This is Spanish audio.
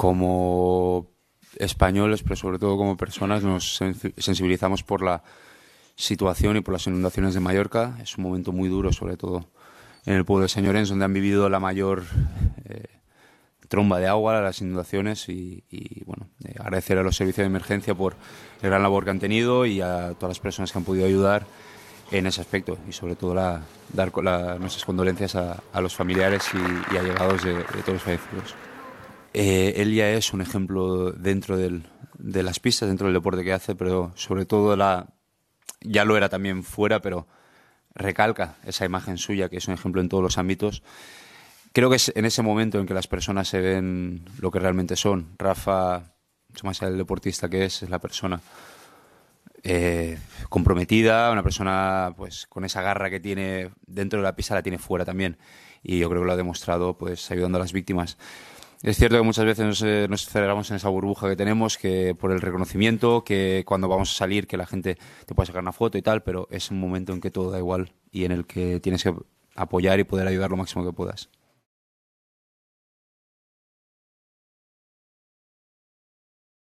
como españoles, pero sobre todo como personas, nos sensibilizamos por la situación y por las inundaciones de Mallorca. Es un momento muy duro, sobre todo en el pueblo de Señorens, donde han vivido la mayor eh, tromba de agua, las inundaciones. Y, bueno, eh, agradecer a los servicios de emergencia por el gran labor que han tenido y a todas las personas que han podido ayudar en ese aspecto y sobre todo dar nuestras condolencias a, los familiares y, y allegados de, de todos los fallecidos. Eh, él ya es un ejemplo dentro de las pistas, dentro del deporte que hace, pero sobre todo la, ya lo era también fuera, pero recalca esa imagen suya, que es un ejemplo en todos los ámbitos. Creo que es en ese momento en que las personas se ven lo que realmente son. Rafa, mucho más el deportista que es, es la persona eh, comprometida, una persona pues con esa garra que tiene dentro de la pista la tiene fuera también. Y yo creo que lo ha demostrado pues ayudando a las víctimas. Es cierto que muchas veces nos, aceleramos eh, en esa burbuja que tenemos, que por el reconocimiento, que cuando vamos a salir, que la gente te puede sacar una foto y tal, pero es un momento en que todo da igual y en el que tienes que apoyar y poder ayudar lo máximo que puedas.